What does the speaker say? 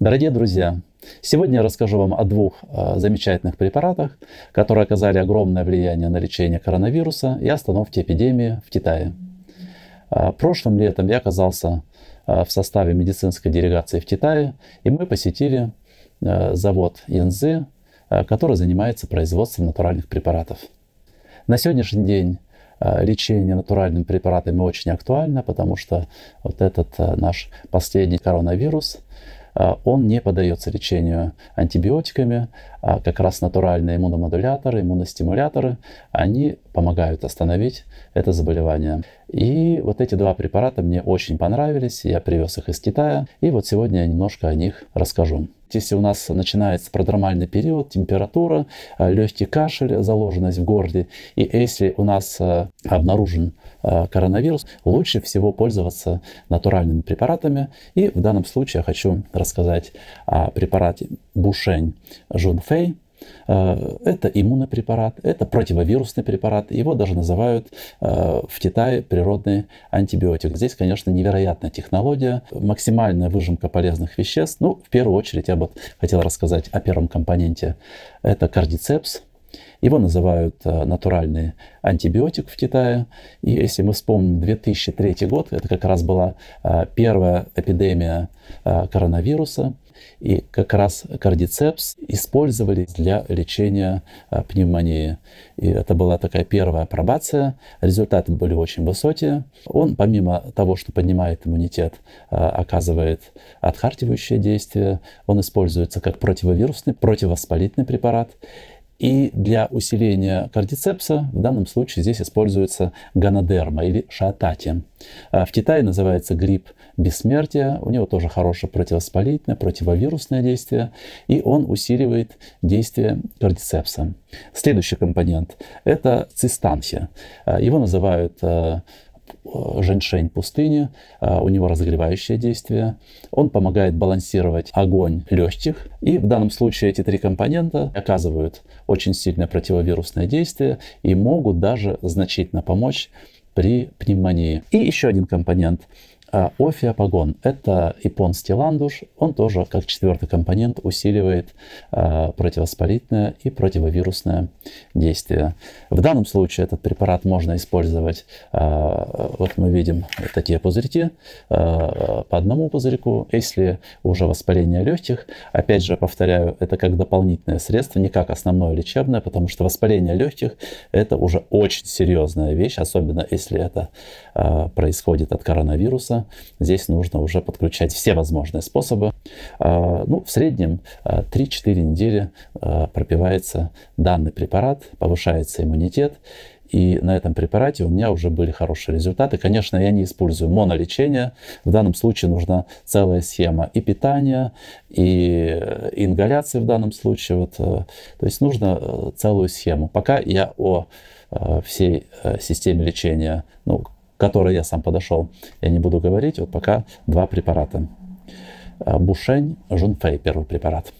Дорогие друзья, сегодня я расскажу вам о двух э, замечательных препаратах, которые оказали огромное влияние на лечение коронавируса и остановке эпидемии в Китае. Э, прошлым летом я оказался э, в составе медицинской делегации в Китае, и мы посетили завод Янзы, который занимается производством натуральных препаратов. На сегодняшний день лечение натуральными препаратами очень актуально, потому что вот этот наш последний коронавирус а, он не поддается лечению антибиотиками, а как раз натуральные иммуномодуляторы, иммуностимуляторы, они помогают остановить это заболевание. И вот эти два препарата мне очень понравились, я привез их из Китая, и вот сегодня я немножко о них расскажу. Если у нас начинается продромальный период, температура, а, легкий кашель, заложенность в горле, и если у нас обнаружен Э, коронавирус, лучше всего пользоваться натуральными препаратами. И в данном случае я хочу рассказать о препарате Бушень Жунфей. Э, это иммунный препарат, это противовирусный препарат, его даже называют э, в Китае природный антибиотик. Здесь, конечно, невероятная технология, максимальная выжимка полезных веществ. Ну, в первую очередь я бы хотел рассказать о первом компоненте. Это кардицепс, его называют э, натуральный антибиотик в Китае. И если мы вспомним 2003 год, это как раз была э, первая эпидемия э, коронавируса, и как раз кардицепс использовали для лечения пневмонии. И это была такая первая апробация. Результаты были очень высокие. Он, помимо того, что поднимает иммунитет, оказывает отхаркивающее действие. Он используется как противовирусный, противовоспалительный препарат. И для усиления кардицепса в данном случае здесь используется ганодерма или шатати. А, в Китае называется грипп бессмертия. У него тоже хорошее противовоспалительное, противовирусное действие. И он усиливает действие кардицепса. Следующий компонент – это цистанхи. А, его называют а, женьшень пустыни, а, у него разогревающее действие, он помогает балансировать огонь легких, и в данном случае эти три компонента оказывают очень сильное противовирусное действие и могут даже значительно помочь при пневмонии. И еще один компонент а офиапагон – это японский ландуш. Он тоже, как четвертый компонент, усиливает а, противовоспалительное и противовирусное действие. В данном случае этот препарат можно использовать, а, вот мы видим такие пузырьки, а, по одному пузырьку. Если уже воспаление легких, опять же, повторяю, это как дополнительное средство, не как основное лечебное, потому что воспаление легких – это уже очень серьезная вещь, особенно если это а, происходит от коронавируса здесь нужно уже подключать все возможные способы. А, ну, в среднем 3-4 а, недели а, пропивается данный препарат, повышается иммунитет, и на этом препарате у меня уже были хорошие результаты. Конечно, я не использую монолечение. В данном случае нужна целая схема и питания, и э, ингаляции в данном случае. Вот, э, то есть нужно э, целую схему. Пока я о всей системе лечения ну, которой я сам подошел, я не буду говорить, вот пока два препарата. Э, Бушень, Жунфей, первый препарат.